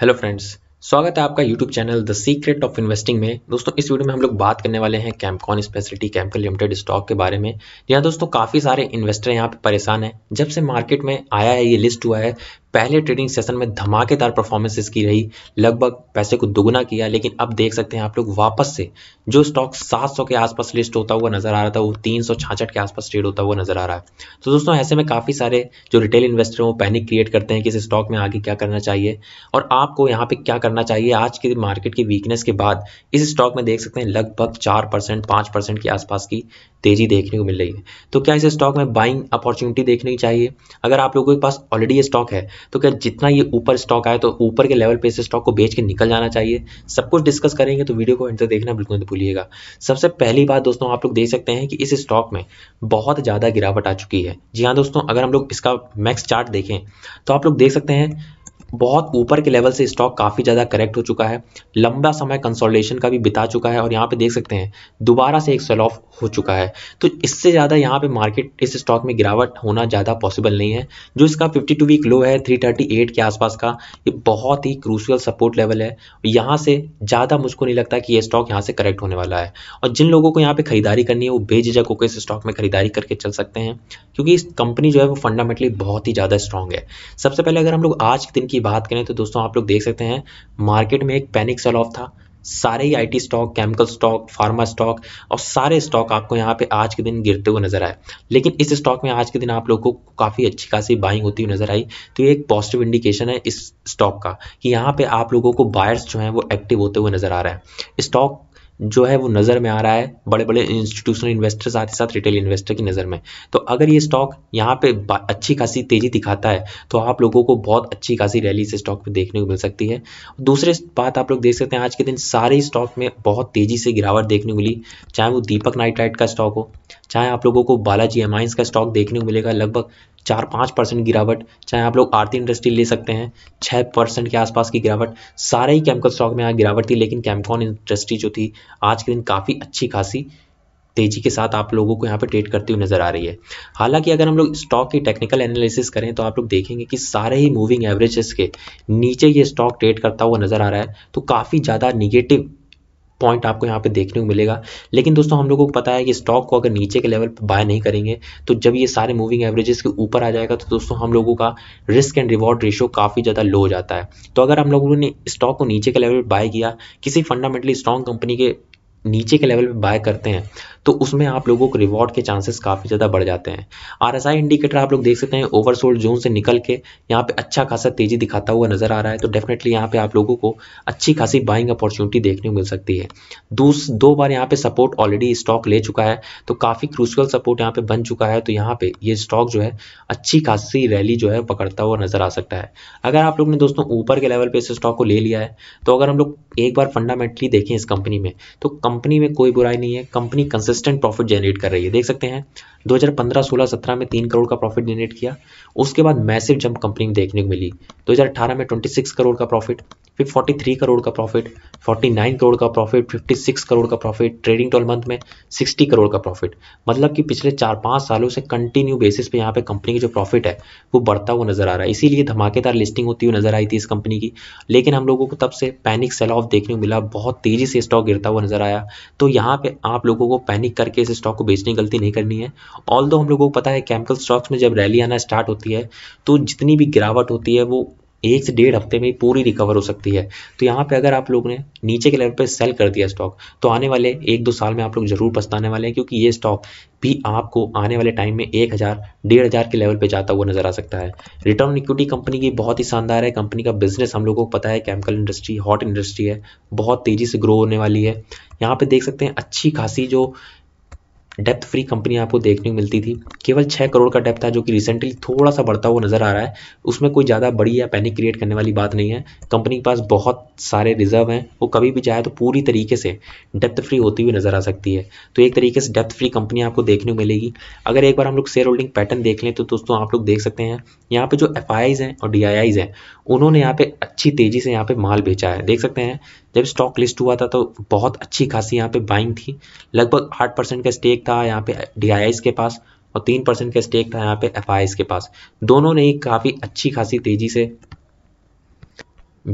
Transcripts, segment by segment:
hello friends स्वागत है आपका YouTube channel the secret of investing में दोस्तों इस वीडियो में हम लोग बात करने वाले हैं Chemcon speciality chemical limited stock के बारे में यहाँ दोस्तों काफ़ी सारे इन्वेस्टर यहाँ पे परेशान हैं जब से मार्केट में आया है ये लिस्ट हुआ है पहले ट्रेडिंग सेशन में धमाकेदार परफॉर्मेंसेस की रही लगभग पैसे को दुगुना किया लेकिन अब देख सकते हैं आप लोग वापस से जो स्टॉक 700 के आसपास लिस्ट होता हुआ नजर आ रहा था वो तीन के आसपास ट्रेड होता हुआ नजर आ रहा है तो दोस्तों ऐसे में काफ़ी सारे जो रिटेल इन्वेस्टर हैं वो पैनिक क्रिएट करते हैं कि इस स्टॉक में आगे क्या करना चाहिए और आपको यहाँ पे क्या करना चाहिए आज के मार्केट की वीकनेस के बाद इस स्टॉक में देख सकते हैं लगभग चार परसेंट पाँच परसेंट के आसपास की तेजी देखने को मिल रही है तो क्या इस स्टॉक में बाइंग अपॉर्चुनिटी देखनी चाहिए अगर आप लोगों के पास ऑलरेडी ये स्टॉक है तो क्या जितना ये ऊपर स्टॉक आए तो ऊपर के लेवल पे इस स्टॉक को बेच के निकल जाना चाहिए सब कुछ डिस्कस करेंगे तो वीडियो को एंड तक देखना बिल्कुल नहीं भूलिएगा सबसे पहली बात दोस्तों आप लोग देख सकते हैं कि इस स्टॉक में बहुत ज़्यादा गिरावट आ चुकी है जी हाँ दोस्तों अगर हम लोग इसका मैक्स चार्ट देखें तो आप लोग देख सकते हैं बहुत ऊपर के लेवल से स्टॉक काफ़ी ज़्यादा करेक्ट हो चुका है लंबा समय कंसोलिडेशन का भी बिता चुका है और यहाँ पे देख सकते हैं दोबारा से एक सेल ऑफ हो चुका है तो इससे ज़्यादा यहाँ पे मार्केट इस स्टॉक में गिरावट होना ज़्यादा पॉसिबल नहीं है जो इसका 52 वीक लो है 338 के आसपास का ये बहुत ही क्रूशियल सपोर्ट लेवल है यहाँ से ज़्यादा मुझको नहीं लगता कि ये स्टॉक यहाँ से करेक्ट होने वाला है और जिन लोगों को यहाँ पर खरीदारी करनी है वो बेझिझक होकर इस स्टॉक में खरीदारी करके चल सकते हैं क्योंकि इस कंपनी जो है वो फंडामेंटली बहुत ही ज़्यादा स्ट्रॉन्ग है सबसे पहले अगर हम लोग आज के दिन दिन की बात करें तो दोस्तों आप लोग देख सकते हैं मार्केट में एक पैनिक सेल ऑफ था सारे ही IT stock chemical stock pharma stock और सारे स्टॉक आपको यहाँ पे आज के दिन गिरते हुए नजर आए लेकिन इस स्टॉक में आज के दिन आप लोगों को काफ़ी अच्छी खासी बाइंग होती हुई नजर आई तो ये एक पॉजिटिव इंडिकेशन है इस स्टॉक का कि यहाँ पे आप लोगों को बायर्स जो हैं वो एक्टिव होते हुए नजर आ रहा है स्टॉक जो है वो नज़र में आ रहा है बड़े बड़े इंस्टीट्यूशनल इन्वेस्टर साथ ही साथ रिटेल इन्वेस्टर की नज़र में तो अगर ये स्टॉक यहाँ पे अच्छी खासी तेज़ी दिखाता है तो आप लोगों को बहुत अच्छी खासी रैली इस स्टॉक में देखने को मिल सकती है दूसरे बात आप लोग देख सकते हैं आज के दिन सारे स्टॉक में बहुत तेज़ी से गिरावट देखने को मिली चाहे वो दीपक नाइट्राइट का स्टॉक हो चाहे आप लोगों को बालाजी एमाइंस का स्टॉक देखने को मिलेगा लगभग चार पाँच परसेंट गिरावट चाहे आप लोग आरती इंडस्ट्री ले सकते हैं छः परसेंट के आसपास की गिरावट सारे ही केमिकल स्टॉक में यहाँ गिरावट थी लेकिन कैमकॉन इंडस्ट्री जो थी आज के दिन काफ़ी अच्छी खासी तेजी के साथ आप लोगों को यहाँ पे ट्रेड करती हुई नजर आ रही है हालांकि अगर हम लोग स्टॉक की टेक्निकल एनालिसिस करें तो आप लोग देखेंगे कि सारे ही मूविंग एवरेजेस के नीचे ये स्टॉक ट्रेड करता हुआ नजर आ रहा है तो काफ़ी ज़्यादा निगेटिव पॉइंट आपको यहाँ पे देखने को मिलेगा लेकिन दोस्तों हम लोगों को पता है कि स्टॉक को अगर नीचे के लेवल पर बाय नहीं करेंगे तो जब ये सारे मूविंग एवरेजेस के ऊपर आ जाएगा तो दोस्तों हम लोगों का रिस्क एंड रिवॉर्ड रेशियो काफ़ी ज़्यादा लो हो जाता है तो अगर हम लोगों ने स्टॉक को नीचे के लेवल पर बाय किया किसी फंडामेंटली स्ट्रॉन्ग कंपनी के नीचे के लेवल पर बाय करते हैं तो उसमें आप लोगों को रिवॉर्ड के चांसेस काफ़ी ज़्यादा बढ़ जाते हैं आर इंडिकेटर आप लोग देख सकते हैं ओवरसोल्ड जोन से निकल के यहाँ पे अच्छा खासा तेज़ी दिखाता हुआ नज़र आ रहा है तो डेफिनेटली यहाँ पे आप लोगों को अच्छी खासी बाइंग अपॉर्चुनिटी देखने को मिल सकती है दूस दो बार यहाँ पे सपोर्ट ऑलरेडी स्टॉक ले चुका है तो काफ़ी क्रूशल सपोर्ट यहाँ पे बन चुका है तो यहाँ पे ये स्टॉक जो है अच्छी खासी रैली जो है पकड़ता हुआ नज़र आ सकता है अगर आप लोग ने दोस्तों ऊपर के लेवल पे इस स्टॉक को ले लिया है तो अगर हम लोग एक बार फंडामेंटली देखें इस कंपनी में तो कंपनी में कोई बुराई नहीं है company consist consistent profit generate कर रही है देख सकते हैं 2015 16 17 में तीन करोड़ का प्रॉफिट जनरेट किया उसके बाद मैसिव जंप कंपनी देखने को मिली 2018 में 26 करोड़ का प्रॉफिट फिर 43 करोड़ का प्रॉफिट 49 करोड़ का प्रॉफिट 56 करोड़ का प्रॉफिट ट्रेडिंग ट्वेल्व मंथ में 60 करोड़ का प्रॉफिट मतलब कि पिछले चार पाँच सालों से कंटिन्यू बेसिस पे यहाँ पे कंपनी की जो प्रॉफिट है वो बढ़ता हुआ नजर आ रहा है इसीलिए धमाकेदार लिस्टिंग होती हुई नजर आई थी इस कंपनी की लेकिन हम लोगों को तब से पैनिक सेल ऑफ देखने को मिला बहुत तेजी से स्टॉक गिरता हुआ नजर आया तो यहाँ पे आप लोगों को पैनिक करके इस स्टॉक को बेचने की गलती नहीं करनी है ऑल हम लोगों को पता है केमिकल स्टॉक्स में जब रैली आना स्टार्ट होती है तो जितनी भी गिरावट होती है वो एक से डेढ़ हफ्ते में पूरी रिकवर हो सकती है तो यहाँ पे अगर आप लोग ने नीचे के लेवल पे सेल कर दिया स्टॉक तो आने वाले एक दो साल में आप लोग जरूर पछताने वाले हैं क्योंकि ये स्टॉक भी आपको आने वाले टाइम में एक हज़ार डेढ़ हज़ार के लेवल पे जाता हुआ नजर आ सकता है रिटर्न इक्विटी कंपनी की बहुत ही शानदार है कंपनी का बिजनेस हम लोगों को पता है केमिकल इंडस्ट्री हॉट इंडस्ट्री है बहुत तेज़ी से ग्रो होने वाली है यहाँ पे देख सकते हैं अच्छी खासी जो डेप्थ फ्री कंपनी आपको देखने को मिलती थी केवल छः करोड़ का डेप्थ था जो कि रिसेंटली थोड़ा सा बढ़ता हुआ नज़र आ रहा है उसमें कोई ज़्यादा बड़ी या पैनिक क्रिएट करने वाली बात नहीं है कंपनी के पास बहुत सारे रिजर्व हैं वो कभी भी जाए तो पूरी तरीके से डेप्थ फ्री होती हुई नज़र आ सकती है तो एक तरीके से डेप्थ फ्री कंपनी आपको देखने को मिलेगी अगर एक बार हम लोग शेयर होल्डिंग पैटर्न देख लें तो दोस्तों आप लोग देख सकते हैं यहाँ पर जो एफ हैं और डी हैं उन्होंने यहाँ पर अच्छी तेज़ी से यहाँ पर माल बेचा है देख सकते हैं जब स्टॉक लिस्ट हुआ था तो बहुत अच्छी खासी यहाँ पर बाइंग थी लगभग आठ परसेंट का स्टेक था यहाँ पे डी के पास और तीन परसेंट का स्टेक था यहाँ पे एफ के पास दोनों ने ही काफ़ी अच्छी खासी तेज़ी से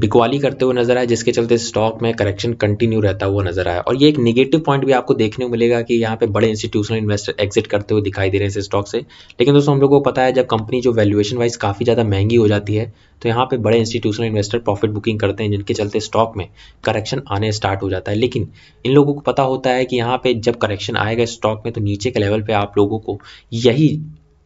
बिकवाली करते हुए नजर आए जिसके चलते स्टॉक में करेक्शन कंटिन्यू रहता हुआ नजर आया और ये एक नेगेटिव पॉइंट भी आपको देखने को मिलेगा कि यहाँ पे बड़े इंस्टीट्यूशनल इन्वेस्टर एग्जिट करते हुए दिखाई दे रहे हैं इस स्टॉक से लेकिन दोस्तों हम लोग को पता है जब कंपनी जो वैल्यूएशन वाइज काफ़ी ज़्यादा महंगी हो जाती है तो यहाँ पे बड़े इंस्टीट्यूशनल इन्वेस्टर प्रॉफिट बुकिंग करते हैं जिनके चलते स्टॉक में करेक्शन आने स्टार्ट हो जाता है लेकिन इन लोगों को पता होता है कि यहाँ पे जब करेक्शन आएगा स्टॉक में तो नीचे के लेवल पे आप लोगों को यही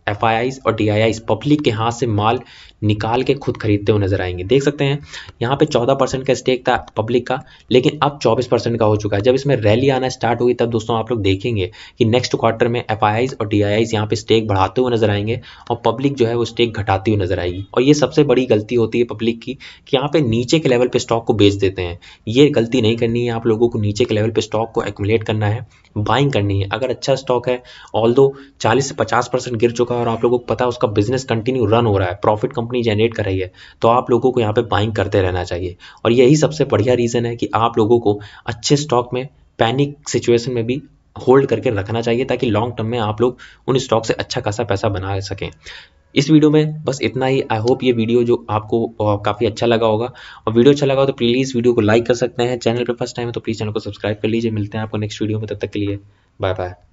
एफ और डी पब्लिक के हाथ से माल निकाल के खुद खरीदते हुए नजर आएंगे देख सकते हैं यहाँ पे 14 परसेंट का स्टेक था पब्लिक का लेकिन अब 24 परसेंट का हो चुका है जब इसमें रैली आना स्टार्ट हुई तब दोस्तों आप लोग देखेंगे कि नेक्स्ट क्वार्टर में एफ और डी आई यहाँ पे स्टेक बढ़ाते हुए नजर आएंगे और पब्लिक जो है वो स्टेक घटाती हुई नजर आएगी और ये सबसे बड़ी गलती होती है पब्लिक की कि यहाँ पे नीचे के लेवल पर स्टॉक को बेच देते हैं ये गलती नहीं करनी है आप लोगों को नीचे के लेवल पर स्टॉक को एकुमुलेट करना है बाइंग करनी है अगर अच्छा स्टॉक है ऑल दो चालीस से पचास परसेंट गिर चुका उसका और आप लोगों को पता है उसका बिजनेस कंटिन्यू रन हो रहा है प्रॉफिट कंपनी जनरेट कर रही है तो आप लोगों को यहाँ पे बाइंग करते रहना चाहिए और यही सबसे बढ़िया रीज़न है कि आप लोगों को अच्छे स्टॉक में पैनिक सिचुएशन में भी होल्ड करके रखना चाहिए ताकि लॉन्ग टर्म में आप लोग उन स्टॉक से अच्छा खासा पैसा बना सकें इस वीडियो में बस इतना ही आई होप ये वीडियो जो आपको काफ़ी अच्छा लगा होगा और वीडियो अच्छा लगा हो तो प्लीज़ वीडियो को लाइक कर सकते हैं चैनल पर फर्स्ट टाइम है तो प्लीज़ चैनल को सब्सक्राइब कर लीजिए मिलते हैं आपको नेक्स्ट वीडियो में तब तक के लिए बाय बाय